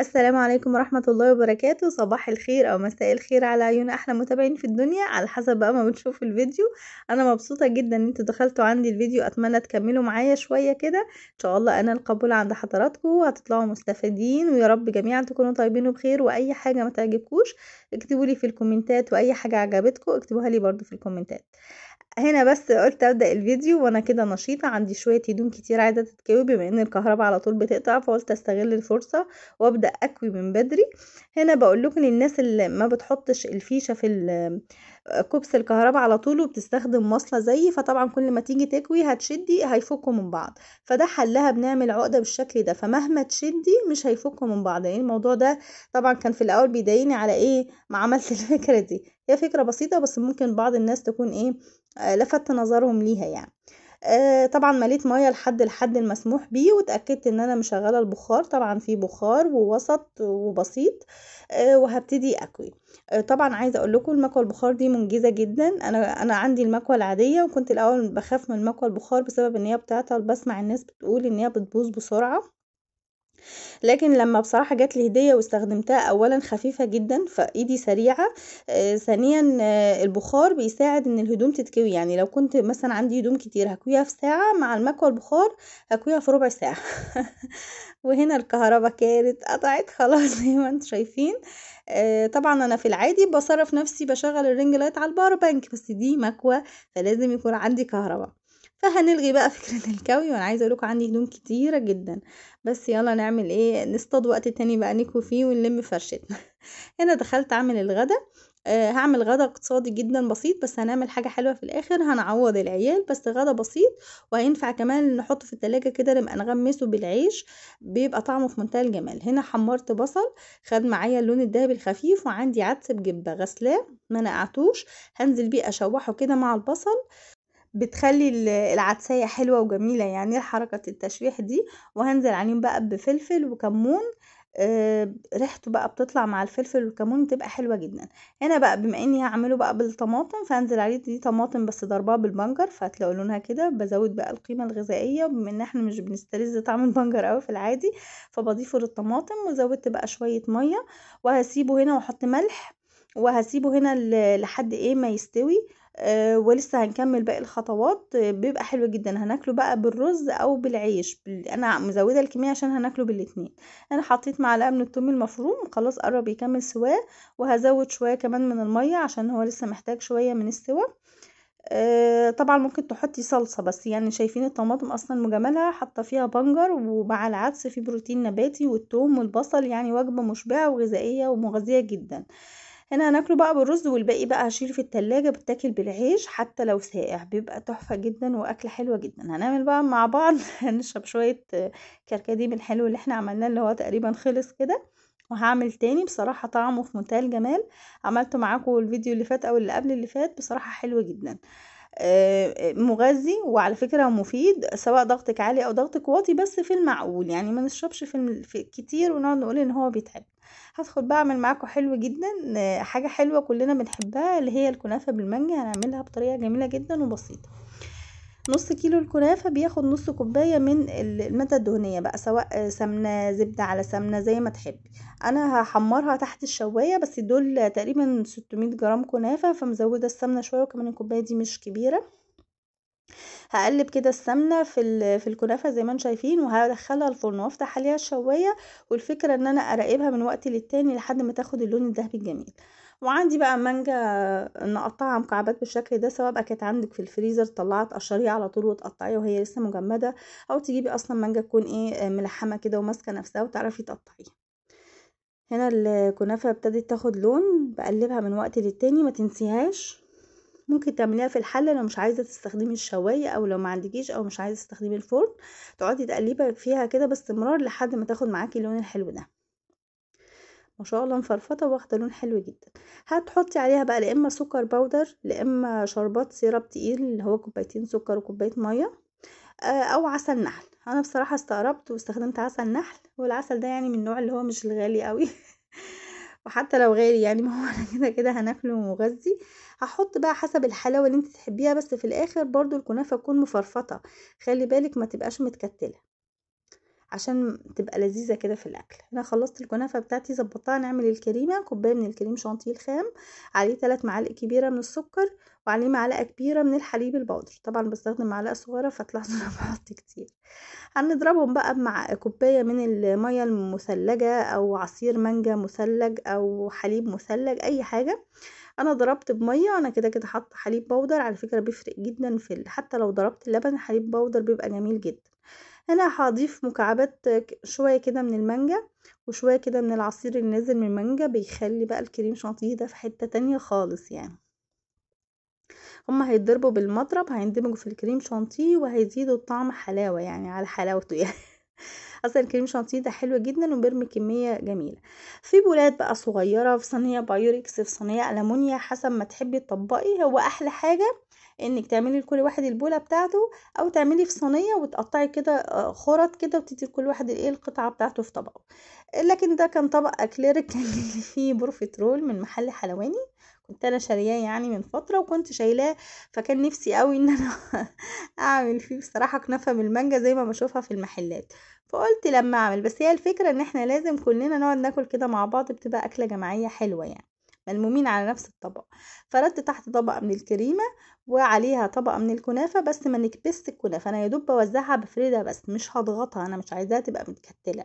السلام عليكم ورحمة الله وبركاته صباح الخير أو مساء الخير على عيون أحلى متابعين في الدنيا على حسب بقى ما بتشوف الفيديو أنا مبسوطة جدا إن انتوا دخلتوا عندي الفيديو أتمنى تكملوا معايا شوية كده إن شاء الله أنا القبول عند حضراتكم وهتطلعوا مستفيدين ويا رب جميعا تكونوا طيبين وبخير وأي حاجة ما تعجبكوش اكتبوا لي في الكومنتات وأي حاجة عجبتكم اكتبوها لي برضو في الكومنتات هنا بس قلت ابدا الفيديو وانا كده نشيطه عندي شويه هدوم كتير عايزه تتكوي بما ان الكهرباء على طول بتقطع فقلت استغل الفرصه وابدا اكوي من بدري هنا بقول لكم للناس اللي ما بتحطش الفيشه في كوبس الكهرباء على طول وبتستخدم مصلة زيي فطبعا كل ما تيجي تكوي هتشدي هيفكوا من بعض فده حلها بنعمل عقدة بالشكل ده فمهما تشدي مش هيفكوا من بعض يعني الموضوع ده طبعا كان في الاول بيضايقني على ايه ما عملت الفكرة دي هي فكرة بسيطة بس ممكن بعض الناس تكون ايه آه، لفت نظرهم ليها يعني آه، طبعا مليت ميه لحد الحد المسموح بيه واتاكدت ان انا مشغله البخار طبعا في بخار ووسط وبسيط آه، وهبتدي اكوي آه، طبعا عايزه اقول لكم المكوى البخار دي منجزه جدا انا انا عندي المكوى العاديه وكنت الاول بخاف من المكوى البخار بسبب ان هي بتعطل بسمع الناس بتقول ان هي بتبوظ بسرعه لكن لمّا بصراحة جات لي هدية واستخدمتها أولًا خفيفة جدًا، فإيدي سريعة، آه، ثانيًا آه، البُخار بيساعد إن الهدوم تتكوي، يعني لو كنت مثلًا عندي هدوم كتير هكويها في ساعة، مع المكوى البُخار هكويها في ربع ساعة وهنا الكهرباء كانت قطعت خلاص زي ما أنتم شايفين، آه، طبعًا أنا في العادي بصرف نفسي بشغل الرينج لايت على الباور بانك بس دي مكوى فلازم يكون عندي كهرباء فهنلغي بقى فكرة الكوي وانا عايزة اقولكوا عندي هدوم كتيرة جدا بس يلا نعمل ايه نصطاد وقت تاني بقى نكوي فيه ونلم فرشتنا هنا دخلت اعمل الغدا آه هعمل غدا اقتصادي جدا بسيط بس هنعمل حاجة حلوة في الاخر هنعوض العيال بس غدا بسيط وهينفع كمان نحطه في التلاجة كده نبقى نغمسه بالعيش بيبقى طعمه في منتهى الجمال هنا حمرت بصل خد معايا اللون الذهبي الخفيف وعندي عدس بجبة غسلاه ما نقعتوش هنزل بيه اشوحه كده مع البصل بتخلّي العدسية حلوة وجميلة يعني إيه حركة التشويح دي، وهنزل عليهم بقى بفلفل وكمون آه، ريحته بقى بتطلع مع الفلفل والكمون بتبقى حلوة جدًا، هنا بقى بما إني هعمله بقى بالطماطم فهنزل عليه دي طماطم بس ضربها بالبنجر فهتلاقوا لونها كده، بزود بقى القيمة الغذائية بما إن إحنا مش بنستلذ طعم البنجر أوي في العادي فبضيفه للطماطم وزودت بقى شوية مَيّة وهسيبه هنا وأحط ملح وهسيبه هنا لحد إيه ما يستوي. آه، ولسه هنكمل باقي الخطوات بيبقى حلو جدا هناكله بقى بالرز او بالعيش انا مزوده الكميه عشان هناكله بالاتنين انا حطيت معلقه من التوم المفروم خلاص قرب يكمل سواه وهزود شويه كمان من الميه عشان هو لسه محتاج شويه من السوا آه، طبعا ممكن تحطي صلصة بس يعني شايفين الطماطم اصلا مجملها حاطة فيها بنجر ومع العدس في بروتين نباتي والثوم والبصل يعني وجبة مشبعة وغذائية ومغذية جدا هنا هناكله بقى بالرز والباقي بقى هشيله في التلاجة بتاكل بالعيش حتى لو ساقع بيبقى تحفة جدا واكلة حلوة جدا هنعمل بقى مع بعض هنشرب شوية كركديه من الحلو اللي احنا عملناه اللي هو تقريبا خلص كده وهعمل تاني بصراحة طعمه في منتهى الجمال عملته معاكم الفيديو اللي فات او اللي قبل اللي فات بصراحة حلو جدا مغذي وعلى فكرة مفيد سواء ضغطك عالي او ضغطك واطي بس في المعقول يعني ما نشربش في, كتير ونقعد نقول ان هو بيتعب هدخل بقى اعمل معاكم حلو جدا حاجة حلوة كلنا بنحبها اللي هي الكنافة بالمانجا هنعملها بطريقة جميلة جدا وبسيطة نص كيلو الكنافة بياخد نص كوباية من المادة الدهنية بقى سواء سمنة زبدة على سمنة زي ما تحبي انا هحمرها تحت الشواية بس دول تقريبا 600 جرام كنافة فمزودة السمنة شوية وكمان الكوباية دي مش كبيرة هقلب كده السمنه في في الكنافه زي ما انتم شايفين وهدخلها الفرن وافتح عليها الشوايه والفكره ان انا اراقبها من وقت للتاني لحد ما تاخد اللون الذهبي الجميل وعندي بقى مانجا نقطعها مكعبات بالشكل ده سواء بقى كانت عندك في الفريزر طلعت قشريها على طول وتقطعيها وهي لسه مجمدة او تجيبي اصلا مانجا تكون ايه ملحمة كده وماسكة نفسها وتعرفي تقطعيها هنا الكنافة ابتدت تاخد لون بقلبها من وقت للتاني ما تنسيهاش ممكن تعمليها في الحله لو مش عايزه تستخدمي الشوايه او لو ما عندكيش او مش عايزه تستخدمي الفرن تقعدي تقلبي فيها كده باستمرار لحد ما تاخد معاكي اللون الحلو ده ما شاء الله مفرفطه واخده لون حلو جدا هتحطي عليها بقى لا اما سكر باودر لا اما شربات سيراب تقيل اللي هو كوبايتين سكر وكوبايه ميه آه، او عسل نحل انا بصراحه استغربت واستخدمت عسل نحل والعسل ده يعني من النوع اللي هو مش الغالي قوي وحتى لو غالي يعني ما هو انا كده كده هناكله مغذي هحط بقى حسب الحلاوه اللي انت تحبيها بس في الاخر برضو الكنافه تكون مفرفطه خلي بالك ما تبقاش متكتله عشان تبقى لذيذه كده في الاكل انا خلصت الكنافه بتاعتي ظبطتها نعمل الكريمه كوبايه من الكريم شانتيه الخام عليه 3 معالق كبيره من السكر وعليه معلقه كبيره من الحليب البودر طبعا بستخدم معلقه صغيره فتلاحظوا انا بحط كتير هنضربهم بقى مع كوبايه من الميه المثلجه او عصير مانجا مثلج او حليب مثلج اي حاجه انا ضربت بميه انا كده كده حاطه حليب بودر على فكره بيفرق جدا في حتى لو ضربت اللبن حليب بودر بيبقى جميل جدا هنا هضيف مكعبات شوية كده من المانجا وشوية كده من العصير اللي نازل من المانجا بيخلي بقى الكريم شانتيه ده في حتة تانية خالص يعني هما هيتضربوا بالمضرب هيندمجوا في الكريم شانتيه وهيزيدوا الطعم حلاوة يعني على حلاوته يعني اصلا الكريم شانتيه ده حلو جدا وبيرمي كميه جميله في بولات بقى صغيره في صينيه بايوريكس في صينيه المونيا حسب ما تحبي تطبقي هو احلى حاجه انك تعملي لكل واحد البوله بتاعته او تعملي في صينيه وتقطعي كده آه، خرط كده وتدي لكل واحد الايه القطعه بتاعته في طبقه لكن ده كان طبق اكليرك كان فيه بروفيترول من محل حلواني كنت انا شارياه يعني من فتره وكنت شايلاه فكان نفسي قوي ان انا اعمل فيه بصراحه كنافه بالمانجا زي ما بشوفها في المحلات فقلت لما اعمل بس هي الفكره ان احنا لازم كلنا نقعد ناكل كده مع بعض بتبقى اكله جماعيه حلوه يعني ملمومين على نفس الطبق فردت تحت طبق من الكريمه وعليها طبقة من الكنافة بس ما نكبس الكنافة انا يدوب بوزعها بفريدة بس مش هضغطها انا مش عايزاها تبقى متكتلة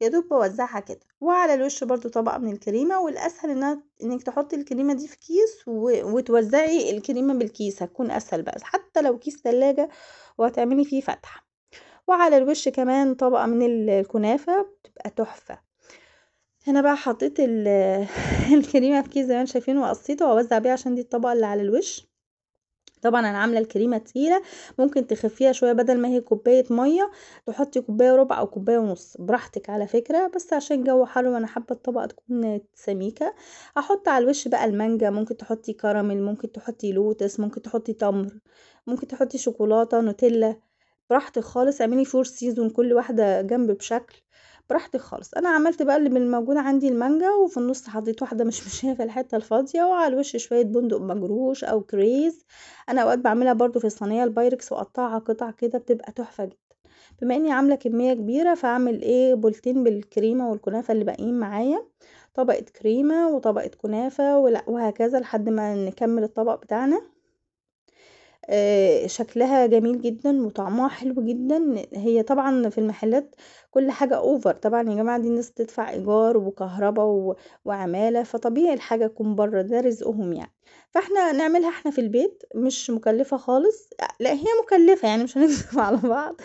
يدوب بوزعها كده وعلى الوش برضو طبقة من الكريمة والاسهل انك تحطي الكريمة دي في كيس وتوزعي الكريمة بالكيس هتكون اسهل بقى حتى لو كيس تلاجة وهتعملي فيه فتحة وعلى الوش كمان طبقة من الكنافة بتبقى تحفة هنا بقى حطيت الكريمه في كيس زي ما انتم شايفين وقصيته وهوزع بيها عشان دي الطبقه اللي على الوش طبعا انا عامله الكريمه تقيله ممكن تخفيها شويه بدل ما هي كوبايه ميه تحطي كوبايه ربع او كوبايه ونص براحتك على فكره بس عشان جو حلو وانا حابه الطبقه تكون سميكه هحط على الوش بقى المانجا ممكن تحطي كراميل ممكن تحطي لوتس ممكن تحطي تمر ممكن تحطي شوكولاته نوتيلا براحتك خالص اعملي فور سيزون كل واحده جنب بشكل براحتك خالص انا عملت بقى اللي من الموجود عندي المانجا وفي النص حطيت واحده مشمشيه في الحته الفاضيه وعلى الوش شويه بندق مجروش او كريز انا اوقات بعملها برضو في الصينيه البايركس واقطعها قطع كده بتبقى تحفه جدا بما اني عامله كميه كبيره فاعمل ايه بولتين بالكريمه والكنافه اللي باقيين معايا طبقه كريمه وطبقه كنافه وهكذا لحد ما نكمل الطبق بتاعنا آه، شكلها جميل جدًا وطعمها حلو جدًا، هي طبعًا في المحلات كل حاجة اوفر طبعًا يا جماعة دي الناس بتدفع إيجار وكهرباء وعمالة، فطبيعي الحاجة تكون برّه ده رزقهم يعني، فإحنا نعملها إحنا في البيت مش مكلفة خالص، لأ هي مكلفة يعني مش هنكذب على بعض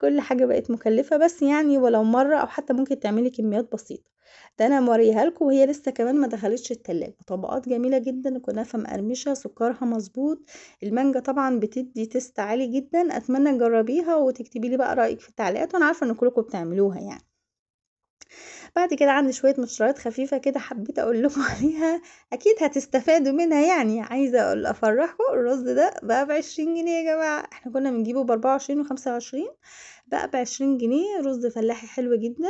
كل حاجة بقت مكلفة بس يعني ولو مرة أو حتى ممكن تعملي كميات بسيطة. ده انا موريها لكم وهي لسه كمان ما دخلتش التلاجة طبقات جميلة جدا كنافه مقرمشة سكرها مظبوط المانجا طبعا بتدي تيست عالي جدا اتمنى تجربيها وتكتبي لي بقى رايك في التعليقات وانا عارفه ان كلكم بتعملوها يعني بعد كده عندي شويه مشروبات خفيفه كده حبيت اقول لكم عليها اكيد هتستفادوا منها يعني عايزه اقول افرحكم الرز ده بقى بعشرين جنيه يا جماعه احنا كنا بنجيبه باربعة وعشرين وخمسة وعشرين بقى بعشرين جنيه رز فلاحي حلو جدا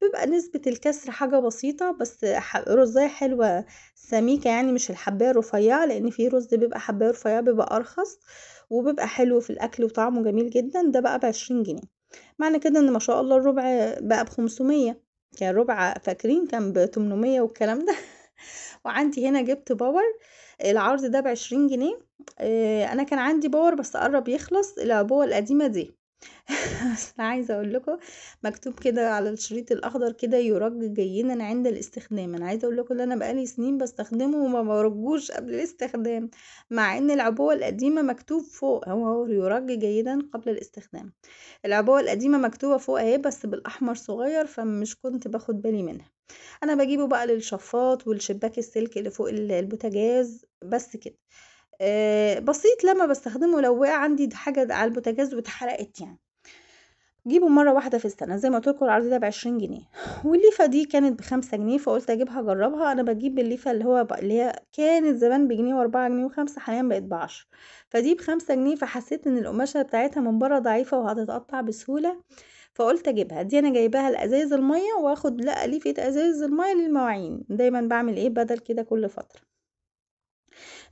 بيبقى نسبة الكسر حاجة بسيطة بس رزاية حلوة سميكة يعني مش الحباية الرفيعة لأن في رز بيبقى حباية رفيعة بيبقى أرخص وبيبقى حلو في الأكل وطعمه جميل جدا ده بقى بعشرين جنيه معنى كده ان ما شاء الله الربع بقى بخمسمية كان يعني ربع فاكرين كان بتمنمية والكلام ده وعندي هنا جبت باور العرض ده بعشرين جنيه آه، انا كان عندي باور بس قرب يخلص العبوه القديمه دي عايزة أقول لكم مكتوب كده على الشريط الأخضر كده يُرَج جينا عند الاستخدام، أنا عايزة أقول لكم إن أنا بقالي سنين بستخدمه وما برجوش قبل الاستخدام، مع إن العبوة القديمة مكتوب فوق هو أهو يُرَج جيدًا قبل الاستخدام، العبوة القديمة مكتوبة فوق أهي بس بالأحمر صغير فمش كنت باخد بالي منها، أنا بجيبه بقى للشفاط والشباك السلك اللي فوق البوتاجاز بس كده. آه، بسيط لما بستخدمه لو وقع عندي حاجة على البوتاجاز واتحرقت يعني جيبه مرة واحدة في السنة زي ما قلتلكوا العرض ده بعشرين جنيه والليفة دي كانت بخمسة جنيه فقلت اجيبها اجربها انا بجيب الليفة اللي هو بقى اللي هي كانت زمان بجنيه واربعة جنيه وخمسة حاليا بقت بعشر فدي بخمسة جنيه فحسيت ان القماشة بتاعتها من بره ضعيفة وهتتقطع بسهولة فقلت اجيبها دي انا جايباها لازايز المية واخد لا ليفة ازايز المية للمواعين دايما بعمل ايه بدل كده كل فترة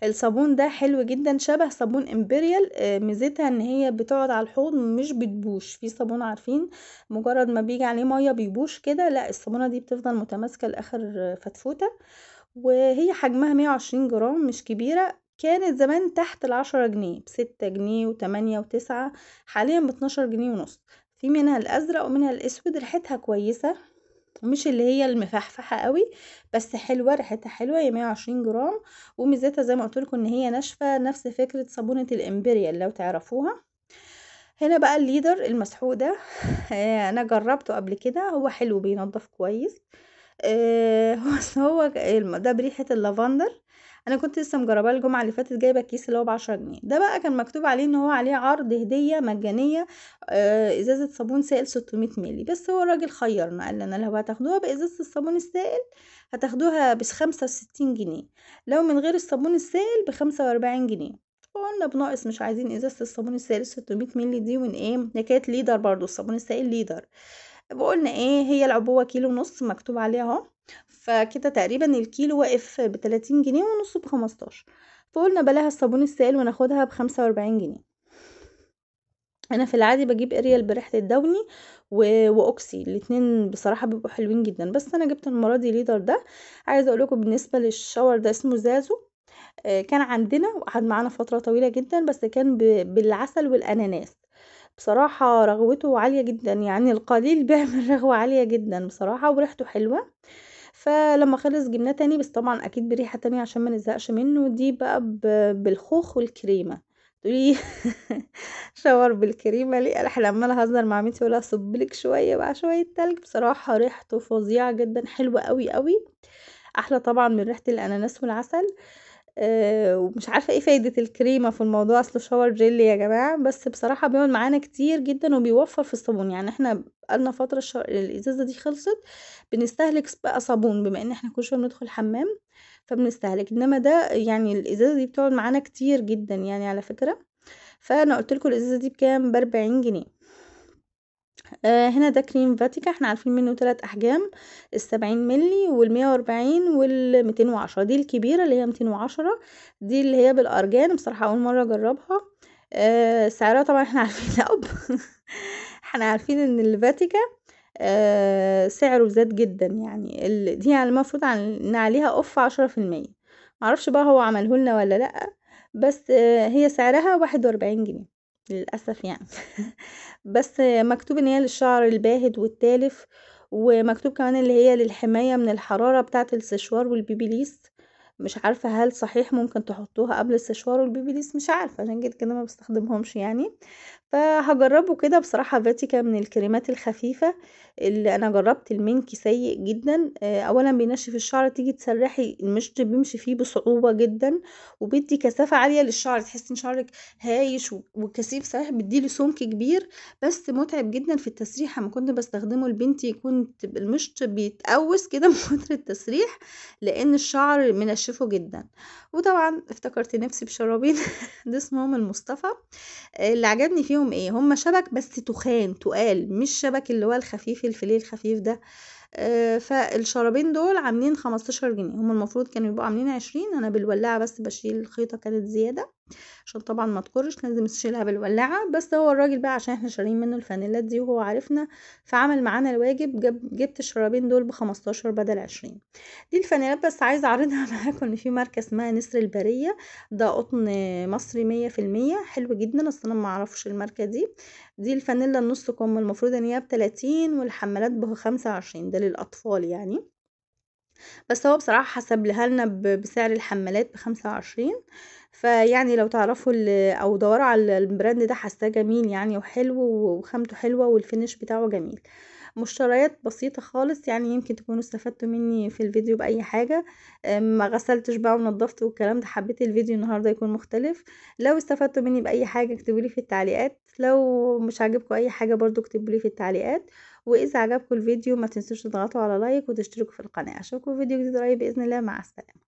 الصابون ده حلو جدًا شبه صابون إمبريال آه، ميزتها إن هي بتقعد على الحوض مش بتبوش في صابون عارفين مجرد ما بيجي عليه مَيّة بيبوش كده، لأ الصابونة دي بتفضل متماسكة لآخر فتفوتة، وهي حجمها 120 جرام مش كبيرة، كانت زمان تحت ال جنيه ب جنيه و8 و حاليًا جنيه ونص، في منها الأزرق ومنها الأسود ريحتها كويسة. مش اللي هي المفحفحه قوي بس حلوه ريحتها حلوه هي 120 جرام وميزتها زي ما قلت لكم ان هي ناشفه نفس فكره صابونه الامبريال لو تعرفوها هنا بقى الليدر المسحوق ده آه، انا جربته قبل كده هو حلو بينظف كويس آه، هو هو ده بريحه اللافندر انا كنت لسه مجرباه الجمعه اللي فاتت جايبه الكيس اللي هو بعشرة جنيه ده بقى كان مكتوب عليه ان هو عليه عرض هديه مجانيه آه ازازه صابون سائل 600 مللي بس هو الراجل خيرنا قال لنا لو هتاخدوها بازازه الصابون السائل هتاخدوها ب 65 جنيه لو من غير الصابون السائل ب 45 جنيه قلنا بناقص مش عايزين ازازه الصابون السائل 600 مللي دي ونقام ايه كانت ليدر برضو الصابون السائل ليدر وقلنا ايه هي العبوة كيلو ونص مكتوب عليها اهو فكده تقريبا الكيلو واقف بتلاتين جنيه ونص بخمستاشر فقلنا بلاها الصابون السائل وناخدها بخمسة واربعين جنيه انا في العادي بجيب اريال بريحه الدوني و... واوكسي الاتنين بصراحه بيبقوا حلوين جدا بس انا جبت المره دي ليدر ده عايزه اقول لكم بالنسبه للشاور ده اسمه زازو آه، كان عندنا وقعد معانا فتره طويله جدا بس كان ب... بالعسل والاناناس بصراحة رغوته عالية جدًا، يعني القليل بيعمل رغوة عالية جدًا بصراحة وريحته حلوة، فلمّا خلص جبناه تاني بس طبعًا أكيد بريحة تانية عشان ما نزهقش منه، دي بقى بالخوخ والكريمة، تقولي شاور بالكريمة ليه؟ أروح لمّا أنا أهزر مع بنتي ولا صبلك لِك شوية بقى شوية تلج، بصراحة ريحته فظيعة جدًا حلوة أوي، أوي، أحلى طبعًا من ريحة الأناناس والعسل. آه، ومش عارفه ايه فايده الكريمه في الموضوع اصل شاور جيل يا جماعه بس بصراحه بيقعد معانا كتير جدا وبيوفر في الصابون يعني احنا بقالنا فتره الشو... الازازه دي خلصت بنستهلك بقى صابون بما ان احنا كل شويه بندخل الحمام فبنستهلك انما ده يعني الازازه دي بتقعد معانا كتير جدا يعني على فكره فانا قلت لكم الازازه دي بكام ب 40 جنيه آه هنا ده كريم فاتيكا احنا عارفين منه ثلاث احجام السبعين ملي والمية واربعين والميتين وعشرة دي الكبيرة اللي هي ميتين وعشرة دي اللي هي بالارجان بصراحة اول مرة اجربها آه سعرها طبعا احنا عارفين الاب احنا عارفين ان الفاتيكا آه سعره زاد جدا يعني ال... دي يعني المفروض عن... ان عليها اوف عشرة في المية معرفش بقى هو عمله لنا ولا لأ بس آه هي سعرها واحد واربعين جنيه للأسف يعني بس مكتوب ان هي للشعر الباهت والتالف ومكتوب كمان اللي هي للحماية من الحرارة بتاعة السشوار والبيبيليس مش عارفة هل صحيح ممكن تحطوها قبل السشوار والبيبي ليس مش عارفة عشان كده كده ما بستخدمهمش يعني فهجربه كده بصراحة فاتيكا من الكريمات الخفيفة اللي انا جربت المنكي سيء جدا آه، اولا بينشف الشعر تيجي تسرحي المشط بيمشي فيه بصعوبة جدا وبيدي كثافة عالية للشعر تحسي ان شعرك هايش وكثيف صحيح بيديله سمك كبير بس متعب جدا في التسريح لما كنت بستخدمه لبنتي كنت المشط بيتقوس كده من كتر التسريح لان الشعر من مكشفه جدا وطبعا افتكرت نفسي بشرابين ده اسمهم المصطفى آه، اللي عجبني فيهم ايه هم شبك بس تخان تقال مش شبك اللي هو الخفيف الفليل الخفيف ده آه، فالشرابين دول عاملين 15 جنيه هم المفروض كانوا يبقوا عاملين 20 انا بالولاعه بس بشيل الخيطه كانت زياده عشان طبعا ما تقرش لازم تشيلها بالولاعه بس هو الراجل بقى عشان احنا شاريين منه الفانيلات دي وهو عارفنا فعمل معانا الواجب جب جبت الشرابين دول بخمستاشر بدل عشرين دي الفانيلات بس عايزه اعرضها معاكم ان في ماركه اسمها نسر البريه ده قطن مصري مية في المية حلو جدا اصل انا معرفش الماركه دي دي الفانيلا النص كم المفروض ان هي بتلاتين والحمالات بخمسة وعشرين ده للاطفال يعني بس هو بصراحة حسبها لنا بسعر الحمالات بخمسة وعشرين فيعني لو تعرفوا أو دوروا على البراند ده حاساه جميل يعني وحلو وخامته حلوة والفينش بتاعه جميل. مشتريات بسيطة خالص يعني يمكن تكونوا استفدتوا مني في الفيديو بأي حاجة، ما غسلتش بقى ونضفت والكلام ده حبيت الفيديو النهارده يكون مختلف. لو استفدتوا مني بأي حاجة اكتبوا لي في التعليقات، لو مش عاجبكم أي حاجة برضو اكتبوا لي في التعليقات. واذا عجبكم الفيديو ما تنسوش تضغطوا على لايك وتشتركوا في القناه اشوفكم في فيديو جديد قريب باذن الله مع السلامه